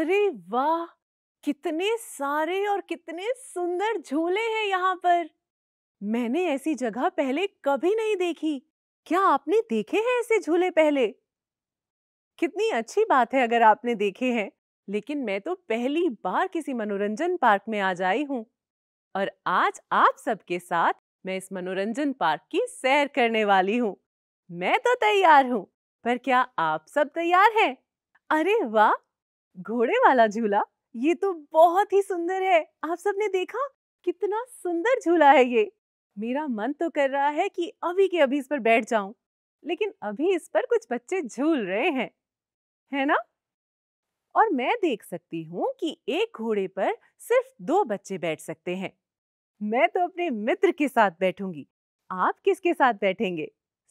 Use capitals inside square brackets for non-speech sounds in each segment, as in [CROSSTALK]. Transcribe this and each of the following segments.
अरे वाह कितने सारे और कितने सुंदर झूले हैं यहाँ पर मैंने ऐसी जगह पहले कभी नहीं देखी क्या आपने देखे हैं ऐसे झूले पहले कितनी अच्छी बात है अगर आपने देखे हैं लेकिन मैं तो पहली बार किसी मनोरंजन पार्क में आ जाई हूँ और आज आप सबके साथ मैं इस मनोरंजन पार्क की सैर करने वाली हूँ मैं तो तैयार हूँ पर क्या आप सब तैयार हैं अरे वाह घोड़े वाला झूला ये तो बहुत ही सुंदर है आप सबने देखा कितना सुंदर झूला है ये मेरा मन तो कर रहा है कि अभी के अभी इस पर बैठ जाऊं लेकिन अभी इस पर कुछ बच्चे झूल रहे हैं है ना और मैं देख सकती हूँ कि एक घोड़े पर सिर्फ दो बच्चे बैठ सकते हैं मैं तो अपने मित्र के साथ बैठूंगी आप किसके साथ बैठेंगे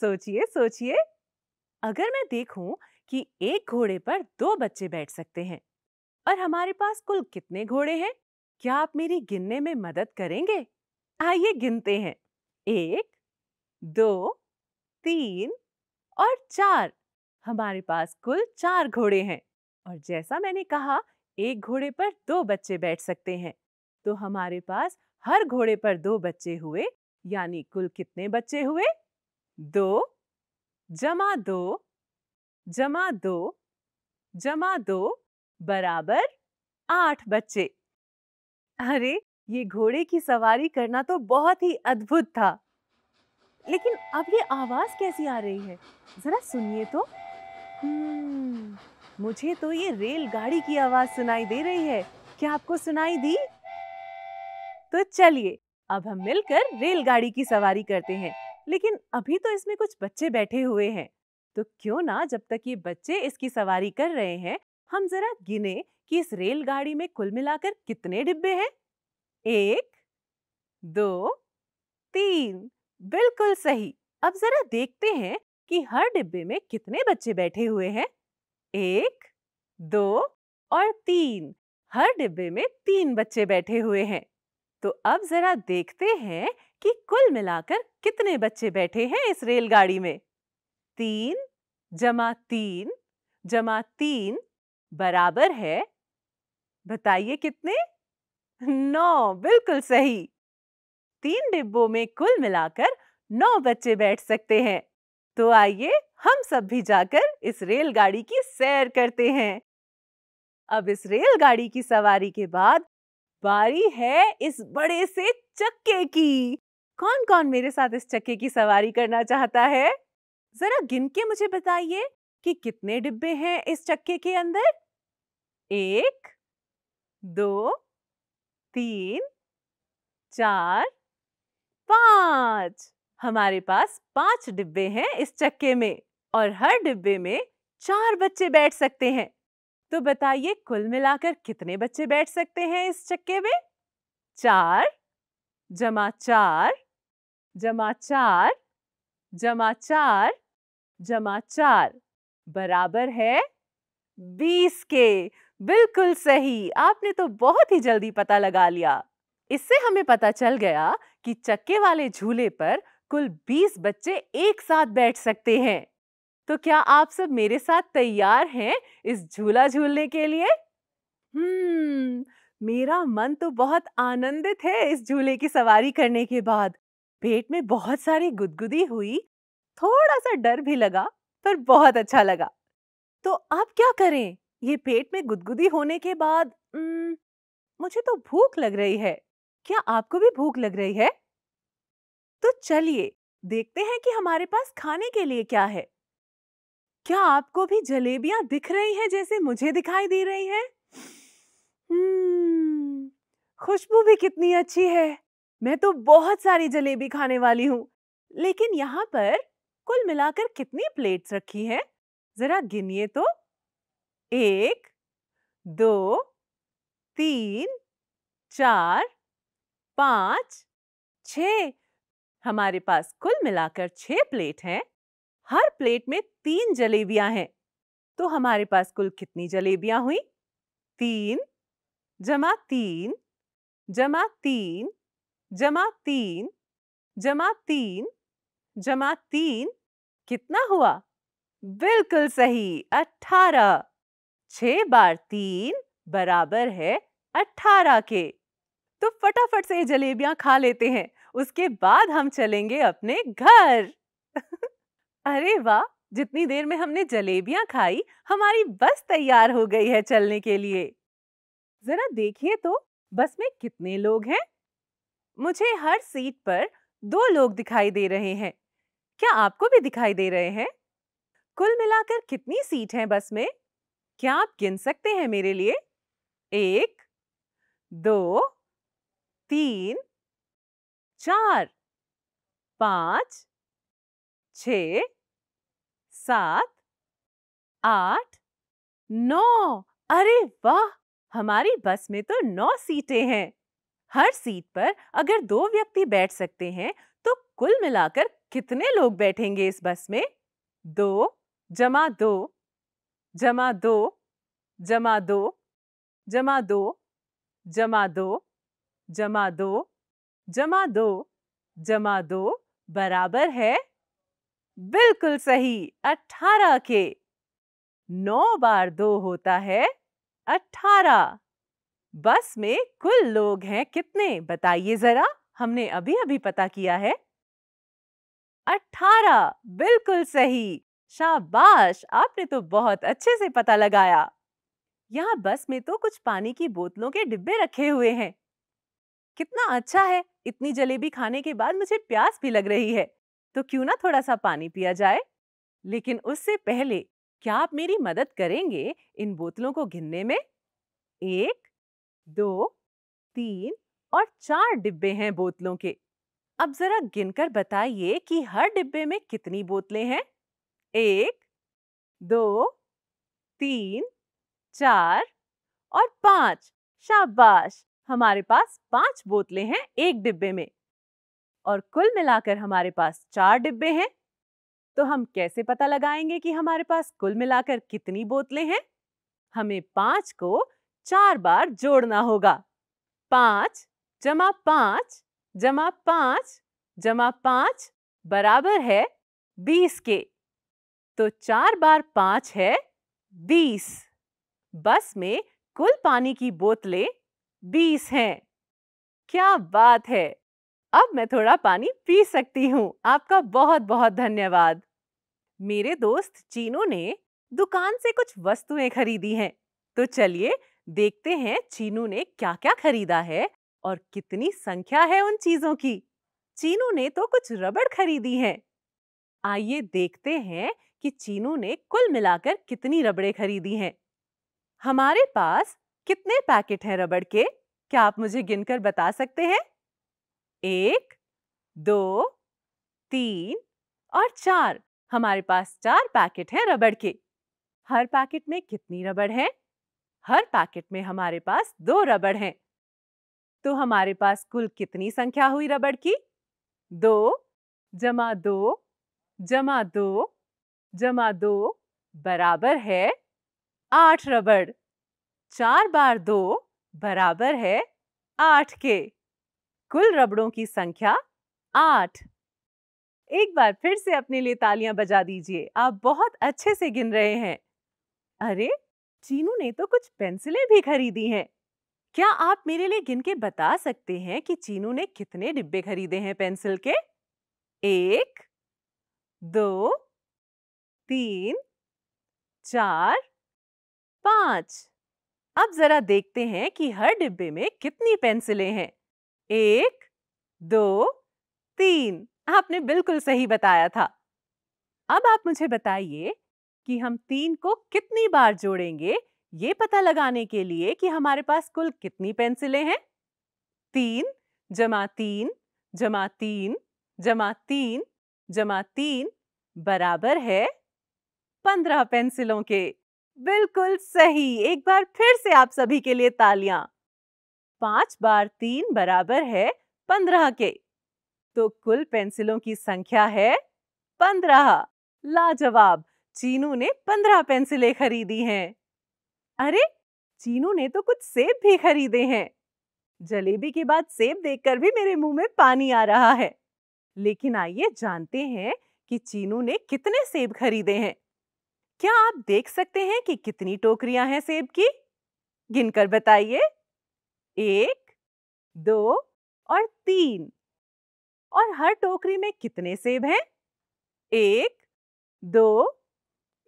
सोचिए सोचिए अगर मैं देखूं कि एक घोड़े पर दो बच्चे बैठ सकते हैं और हमारे पास कुल कितने घोड़े हैं क्या आप मेरी गिनने में मदद करेंगे आइए गिनते हैं एक दो तीन और चार हमारे पास कुल चार घोड़े हैं और जैसा मैंने कहा एक घोड़े पर दो बच्चे बैठ सकते हैं तो हमारे पास हर घोड़े पर दो बच्चे हुए यानी कुल कितने बच्चे हुए दो जमा दो जमा दो जमा दो बराबर आठ बच्चे अरे ये घोड़े की सवारी करना तो बहुत ही अद्भुत था लेकिन अब ये आवाज कैसी आ रही है जरा सुनिए तो हम्म, मुझे तो ये रेलगाड़ी की आवाज सुनाई दे रही है क्या आपको सुनाई दी तो चलिए अब हम मिलकर रेलगाड़ी की सवारी करते हैं लेकिन अभी तो इसमें कुछ बच्चे बैठे हुए हैं तो क्यों ना जब तक ये बच्चे इसकी सवारी कर रहे हैं हम जरा गिने कि इस रेलगाड़ी में कुल मिलाकर कितने डिब्बे हैं एक दो तीन बिल्कुल सही अब जरा देखते हैं कि हर डिब्बे में कितने बच्चे बैठे हुए हैं एक दो और तीन हर डिब्बे में तीन बच्चे बैठे हुए हैं तो अब जरा देखते हैं कि कुल मिलाकर कितने बच्चे बैठे हैं इस रेलगाड़ी में तीन जमा तीन जमा तीन बराबर है बताइए कितने नौ बिल्कुल सही तीन डिब्बों में कुल मिलाकर नौ बच्चे बैठ सकते हैं तो आइए हम सब भी जाकर इस रेलगाड़ी की सैर करते हैं अब इस रेलगाड़ी की सवारी के बाद बारी है इस बड़े से चक्के की कौन कौन मेरे साथ इस चक्के की सवारी करना चाहता है जरा गिन के मुझे बताइए कि कितने डिब्बे हैं इस चक्के के अंदर एक दो तीन चार पांच हमारे पास पांच डिब्बे हैं इस चक्के में और हर डिब्बे में चार बच्चे बैठ सकते हैं तो बताइए कुल मिलाकर कितने बच्चे बैठ सकते हैं इस चक्के में चार जमा चार जमा चार जमा चार जमा चार बराबर है बीस के बिल्कुल सही आपने तो बहुत ही जल्दी पता लगा लिया इससे हमें पता चल गया कि चक्के वाले झूले पर कुल बीस बच्चे एक साथ बैठ सकते हैं तो क्या आप सब मेरे साथ तैयार हैं इस झूला झूलने के लिए हम्म मेरा मन तो बहुत आनंदित है इस झूले की सवारी करने के बाद पेट में बहुत सारी गुदगुदी हुई थोड़ा सा डर भी लगा पर बहुत अच्छा लगा तो अब क्या करें ये पेट में गुदगुदी होने के बाद न, मुझे तो भूख लग रही है क्या आपको भी भूख लग रही है तो चलिए देखते हैं कि हमारे पास खाने के लिए क्या है क्या आपको भी जलेबियां दिख रही हैं जैसे मुझे दिखाई दे रही हैं? हम्म, खुशबू भी कितनी अच्छी है मैं तो बहुत सारी जलेबी खाने वाली हूँ लेकिन यहाँ पर कुल मिलाकर कितनी प्लेट्स रखी हैं? जरा गिनिए तो एक दो तीन चार पाँच छ हमारे पास कुल मिलाकर छ प्लेट हैं हर प्लेट में तीन जलेबियां हैं तो हमारे पास कुल कितनी जलेबियां हुई तीन जमा तीन जमा तीन जमा तीन जमा तीन जमा तीन कितना हुआ बिल्कुल सही अठारह छ बार तीन बराबर है अठारह के तो फटाफट से जलेबियां खा लेते हैं उसके बाद हम चलेंगे अपने घर [LAUGHS] अरे वाह जितनी देर में हमने जलेबियां खाई हमारी बस तैयार हो गई है चलने के लिए जरा देखिए तो बस में कितने लोग हैं मुझे हर सीट पर दो लोग दिखाई दे रहे हैं क्या आपको भी दिखाई दे रहे हैं कुल मिलाकर कितनी सीट हैं बस में क्या आप गिन सकते हैं मेरे लिए एक दो तीन चार पांच छ सात आठ नौ अरे वाह हमारी बस में तो नौ सीटें हैं हर सीट पर अगर दो व्यक्ति बैठ सकते हैं तो कुल मिलाकर कितने लोग बैठेंगे इस बस में दो जमा दो जमा दो जमा दो जमा दो जमा दो जमा दो जमा दो जमा दो बराबर है बिल्कुल सही अठारह के नौ बार दो होता है अठारह बस में कुल लोग हैं कितने बताइए जरा हमने अभी अभी पता किया है अठारह बिल्कुल सही शाबाश आपने तो बहुत अच्छे से पता लगाया यहाँ बस में तो कुछ पानी की बोतलों के डिब्बे रखे हुए हैं कितना अच्छा है इतनी जलेबी खाने के बाद मुझे प्यास भी लग रही है तो क्यों ना थोड़ा सा पानी पिया जाए लेकिन उससे पहले क्या आप मेरी मदद करेंगे इन बोतलों को गिनने में एक दो तीन और चार डिब्बे हैं बोतलों के अब जरा गिनकर बताइए कि हर डिब्बे में कितनी बोतलें हैं एक दो तीन चार और पांच शाबाश हमारे पास पांच बोतलें हैं एक डिब्बे में और कुल मिलाकर हमारे पास चार डिब्बे हैं तो हम कैसे पता लगाएंगे कि हमारे पास कुल मिलाकर कितनी बोतलें हैं हमें पांच को चार बार जोड़ना होगा पांच जमा पांच जमा पांच जमा पांच बराबर है बीस के तो चार बार पांच है बीस बस में कुल पानी की बोतलें बीस हैं क्या बात है अब मैं थोड़ा पानी पी सकती हूँ आपका बहुत बहुत धन्यवाद मेरे दोस्त चीनू ने दुकान से कुछ वस्तुएं खरीदी हैं तो चलिए देखते हैं चीनू ने क्या क्या खरीदा है और कितनी संख्या है उन चीजों की चीनू ने तो कुछ रबड़ खरीदी है आइए देखते हैं कि चीनू ने कुल मिलाकर कितनी रबड़े खरीदी हैं हमारे पास कितने पैकेट हैं रबड़ के क्या आप मुझे गिनकर बता सकते हैं एक दो तीन और चार हमारे पास चार पैकेट हैं रबड़ के हर पैकेट में कितनी रबड़ है हर पैकेट में हमारे पास दो रबड़ हैं तो हमारे पास कुल कितनी संख्या हुई रबड़ की दो जमा दो जमा दो जमा दो बराबर है आठ रबड़ चार बार दो बराबर है आठ के कुल रबड़ों की संख्या आठ एक बार फिर से अपने लिए तालियां बजा दीजिए आप बहुत अच्छे से गिन रहे हैं अरे चीनू ने तो कुछ पेंसिलें भी खरीदी हैं क्या आप मेरे लिए गिन के बता सकते हैं कि चीनू ने कितने डिब्बे खरीदे हैं पेंसिल के एक दो तीन चार पांच अब जरा देखते हैं कि हर डिब्बे में कितनी पेंसिलें हैं एक दो तीन आपने बिल्कुल सही बताया था अब आप मुझे बताइए कि हम तीन को कितनी बार जोड़ेंगे ये पता लगाने के लिए कि हमारे पास कुल कितनी पेंसिलें हैं तीन जमा तीन जमा तीन जमा तीन जमा तीन बराबर है पंद्रह पेंसिलों के बिल्कुल सही एक बार फिर से आप सभी के लिए तालियां पांच बार तीन बराबर है पंद्रह के तो कुल पेंसिलों की संख्या है पंद्रह लाजवाब चीनू ने पंद्रह पेंसिलें खरीदी हैं अरे चीनू ने तो कुछ सेब भी खरीदे हैं जलेबी के बाद सेब देखकर भी मेरे मुंह में पानी आ रहा है लेकिन आइए जानते हैं कि चीनू ने कितने सेब खरीदे हैं क्या आप देख सकते हैं कि कितनी टोकरियां हैं सेब की गिनकर बताइए एक दो और तीन और हर टोकरी में कितने सेब हैं एक दो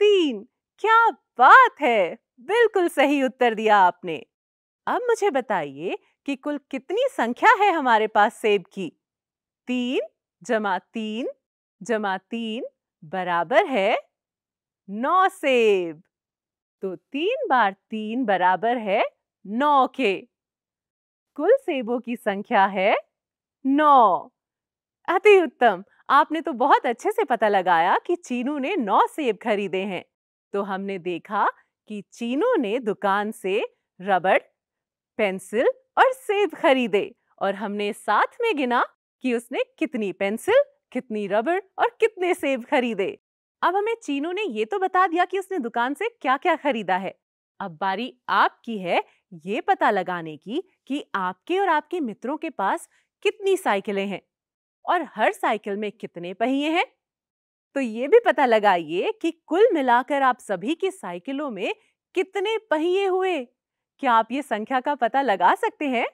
तीन क्या बात है बिल्कुल सही उत्तर दिया आपने अब मुझे बताइए कि कुल कितनी संख्या है हमारे पास सेब की तीन जमा तीन जमा तीन बराबर है नौ सेब तो तीन बार तीन बराबर है नौ के कुल सेबों की संख्या है नौ अति उत्तम आपने तो बहुत अच्छे से पता लगाया कि चीनू ने नौ सेब खरीदे हैं तो हमने देखा कि चीनू ने दुकान से रबड़ पेंसिल और सेब खरीदे और हमने साथ में गिना कि उसने कितनी पेंसिल कितनी रबड़ और कितने सेब खरीदे अब हमें चीनू ने ये तो बता दिया कि उसने दुकान से क्या क्या खरीदा है अब बारी आपकी है ये पता लगाने की कि आपके और आपके मित्रों के पास कितनी साइकिलें हैं और हर साइकिल में कितने पहिए हैं तो ये भी पता लगाइए कि कुल मिलाकर आप सभी की साइकिलों में कितने पहिए हुए क्या आप ये संख्या का पता लगा सकते हैं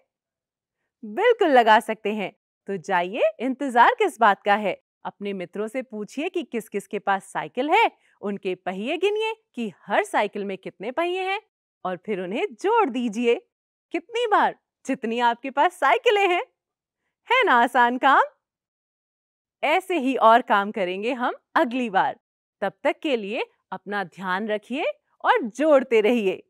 बिल्कुल लगा सकते हैं तो जाइए इंतजार किस बात का है अपने मित्रों से पूछिए कि किस किस के पास साइकिल है उनके पहिए गिनिए कि हर साइकिल में कितने पहिए हैं और फिर उन्हें जोड़ दीजिए कितनी बार जितनी आपके पास साइकिलें हैं है ना आसान काम ऐसे ही और काम करेंगे हम अगली बार तब तक के लिए अपना ध्यान रखिए और जोड़ते रहिए